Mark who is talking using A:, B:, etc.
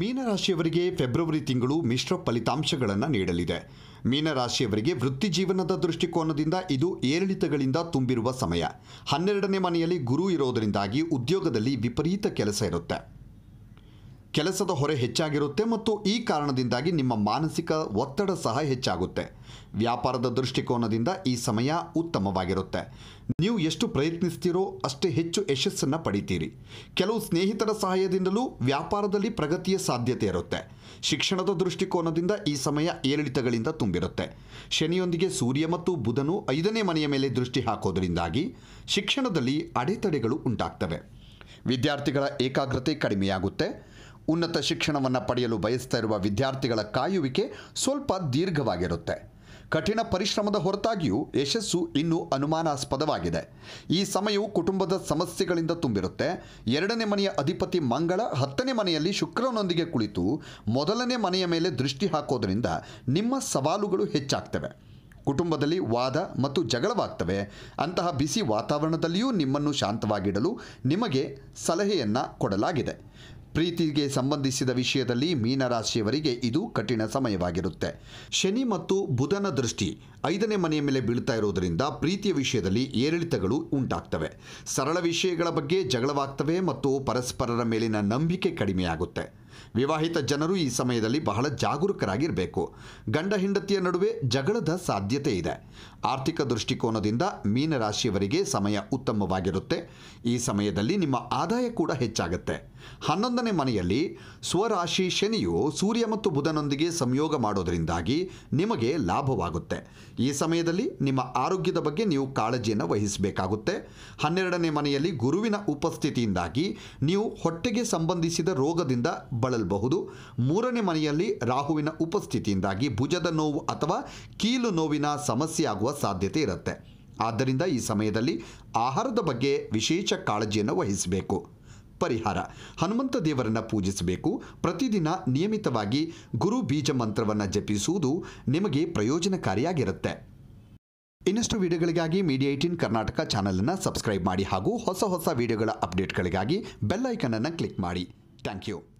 A: ಮೀನರಾಶಿಯವರಿಗೆ February ತಿಂಗಳು ಮಿಶ್ರ ಫಲಿತಾಂಶಗಳನ್ನು ನೀಡಲಿದೆ ಮೀನರಾಶಿಯವರಿಗೆ ವೃತ್ತಿ ಜೀವನದ ದೃಷ್ಟಿಕೋನದಿಂದ ಇದು ಏರಿಳಿತಗಳಿಂದ ತುಂಬಿರುವ ಸಮಯ ಹನ್ನೆರಡನೇ ಮನೆಯಲ್ಲಿ ಗುರು ಇರೋದರಿಂದಾಗಿ ಉದ್ಯೋಗದಲ್ಲಿ ವಿಪರೀತ ಕೆಲಸ ಇರುತ್ತೆ ಕೆಲಸದ ಹೊರೆ ಹೆಚ್ಚಾಗಿರುತ್ತೆ ಮತ್ತು ಈ ಕಾರಣದಿಂದಾಗಿ ನಿಮ್ಮ ಮಾನಸಿಕ ಒತ್ತಡ ಸಹ ಹೆಚ್ಚಾಗುತ್ತೆ ವ್ಯಾಪಾರದ ದೃಷ್ಟಿಕೋನದಿಂದ ಈ ಸಮಯ ಉತ್ತಮವಾಗಿರುತ್ತೆ ನೀವು ಎಷ್ಟು ಪ್ರಯತ್ನಿಸ್ತೀರೋ ಅಷ್ಟೇ ಹೆಚ್ಚು ಯಶಸ್ಸನ್ನು ಪಡಿತೀರಿ ಕೆಲವು ಸ್ನೇಹಿತರ ಸಹಾಯದಿಂದಲೂ ವ್ಯಾಪಾರದಲ್ಲಿ ಪ್ರಗತಿಯ ಸಾಧ್ಯತೆ ಇರುತ್ತೆ ಶಿಕ್ಷಣದ ದೃಷ್ಟಿಕೋನದಿಂದ ಈ ಸಮಯ ಏರಿಳಿತಗಳಿಂದ ತುಂಬಿರುತ್ತೆ ಶನಿಯೊಂದಿಗೆ ಸೂರ್ಯ ಮತ್ತು ಬುಧನು ಐದನೇ ಮನೆಯ ಮೇಲೆ ದೃಷ್ಟಿ ಹಾಕೋದರಿಂದಾಗಿ ಶಿಕ್ಷಣದಲ್ಲಿ ಅಡೆತಡೆಗಳು ಉಂಟಾಗ್ತವೆ ವಿದ್ಯಾರ್ಥಿಗಳ ಏಕಾಗ್ರತೆ ಕಡಿಮೆಯಾಗುತ್ತೆ ಉನ್ನತ ಶಿಕ್ಷಣವನ್ನು ಪಡೆಯಲು ಬಯಸ್ತಾ ಇರುವ ವಿದ್ಯಾರ್ಥಿಗಳ ಕಾಯುವಿಕೆ ಸ್ವಲ್ಪ ದೀರ್ಘವಾಗಿರುತ್ತೆ ಕಠಿಣ ಪರಿಶ್ರಮದ ಹೊರತಾಗಿಯೂ ಯಶಸ್ಸು ಇನ್ನೂ ಅನುಮಾನಾಸ್ಪದವಾಗಿದೆ ಈ ಸಮಯವು ಕುಟುಂಬದ ಸಮಸ್ಯೆಗಳಿಂದ ತುಂಬಿರುತ್ತೆ ಎರಡನೇ ಮನೆಯ ಅಧಿಪತಿ ಮಂಗಳ ಹತ್ತನೇ ಮನೆಯಲ್ಲಿ ಶುಕ್ರನೊಂದಿಗೆ ಕುಳಿತು ಮೊದಲನೇ ಮನೆಯ ಮೇಲೆ ದೃಷ್ಟಿ ಹಾಕೋದರಿಂದ ನಿಮ್ಮ ಸವಾಲುಗಳು ಹೆಚ್ಚಾಗ್ತವೆ ಕುಟುಂಬದಲ್ಲಿ ವಾದ ಮತ್ತು ಜಗಳವಾಗ್ತವೆ ಅಂತಹ ಬಿಸಿ ವಾತಾವರಣದಲ್ಲಿಯೂ ನಿಮ್ಮನ್ನು ಶಾಂತವಾಗಿಡಲು ನಿಮಗೆ ಸಲಹೆಯನ್ನು ಕೊಡಲಾಗಿದೆ ಪ್ರೀತಿಗೆ ಸಂಬಂಧಿಸಿದ ವಿಷಯದಲ್ಲಿ ಮೀನರಾಶಿಯವರಿಗೆ ಇದು ಕಠಿಣ ಸಮಯವಾಗಿರುತ್ತೆ ಶನಿ ಮತ್ತು ಬುಧನ ದೃಷ್ಟಿ ಐದನೇ ಮನೆಯ ಮೇಲೆ ಬೀಳ್ತಾ ಇರೋದರಿಂದ ಪ್ರೀತಿಯ ವಿಷಯದಲ್ಲಿ ಏರಿಳಿತಗಳು ಉಂಟಾಗ್ತವೆ ಸರಳ ವಿಷಯಗಳ ಬಗ್ಗೆ ಜಗಳವಾಗ್ತವೆ ಮತ್ತು ಪರಸ್ಪರರ ಮೇಲಿನ ನಂಬಿಕೆ ಕಡಿಮೆಯಾಗುತ್ತೆ ವಿವಾಹಿತ ಜನರು ಈ ಸಮಯದಲ್ಲಿ ಬಹಳ ಜಾಗರೂಕರಾಗಿರಬೇಕು ಗಂಡ ಹೆಂಡತಿಯ ನಡುವೆ ಜಗಳದ ಸಾಧ್ಯತೆ ಇದೆ ಆರ್ಥಿಕ ದೃಷ್ಟಿಕೋನದಿಂದ ಮೀನರಾಶಿಯವರಿಗೆ ಸಮಯ ಉತ್ತಮವಾಗಿರುತ್ತೆ ಈ ಸಮಯದಲ್ಲಿ ನಿಮ್ಮ ಆದಾಯ ಕೂಡ ಹೆಚ್ಚಾಗುತ್ತೆ ಹನ್ನೊಂದನೇ ಮನೆಯಲ್ಲಿ ಸ್ವರಾಶಿ ಶನಿಯು ಸೂರ್ಯ ಮತ್ತು ಬುಧನೊಂದಿಗೆ ಸಂಯೋಗ ಮಾಡೋದರಿಂದಾಗಿ ನಿಮಗೆ ಲಾಭವಾಗುತ್ತೆ ಈ ಸಮಯದಲ್ಲಿ ನಿಮ್ಮ ಆರೋಗ್ಯದ ಬಗ್ಗೆ ನೀವು ಕಾಳಜಿಯನ್ನು ವಹಿಸಬೇಕಾಗುತ್ತೆ ಹನ್ನೆರಡನೇ ಮನೆಯಲ್ಲಿ ಗುರುವಿನ ಉಪಸ್ಥಿತಿಯಿಂದಾಗಿ ನೀವು ಹೊಟ್ಟೆಗೆ ಸಂಬಂಧಿಸಿದ ರೋಗದಿಂದ ಬಳಲಬಹುದು ಮೂರನೇ ಮನೆಯಲ್ಲಿ ರಾಹುವಿನ ಉಪಸ್ಥಿತಿಯಿಂದಾಗಿ ಭುಜದ ನೋವು ಅಥವಾ ಕೀಲು ನೋವಿನ ಸಮಸ್ಯೆ ಆಗುವ ಸಾಧ್ಯತೆ ಇರುತ್ತೆ ಆದ್ದರಿಂದ ಈ ಸಮಯದಲ್ಲಿ ಆಹಾರದ ಬಗ್ಗೆ ವಿಶೇಷ ಕಾಳಜಿಯನ್ನು ವಹಿಸಬೇಕು ಪರಿಹಾರ ಹನುಮಂತ ದೇವರನ್ನು ಪೂಜಿಸಬೇಕು ಪ್ರತಿದಿನ ನಿಯಮಿತವಾಗಿ ಗುರು ಬೀಜ ಮಂತ್ರವನ್ನು ಜಪಿಸುವುದು ನಿಮಗೆ ಪ್ರಯೋಜನಕಾರಿಯಾಗಿರುತ್ತೆ ಇನ್ನಷ್ಟು ವಿಡಿಯೋಗಳಿಗಾಗಿ ಮೀಡಿಯಾ ಏಟೀನ್ ಕರ್ನಾಟಕ ಚಾನಲನ್ನು ಸಬ್ಸ್ಕ್ರೈಬ್ ಮಾಡಿ ಹಾಗೂ ಹೊಸ ಹೊಸ ವಿಡಿಯೋಗಳ ಅಪ್ಡೇಟ್ಗಳಿಗಾಗಿ ಬೆಲ್ಲೈಕನನ್ನು ಕ್ಲಿಕ್ ಮಾಡಿ ಥ್ಯಾಂಕ್ ಯು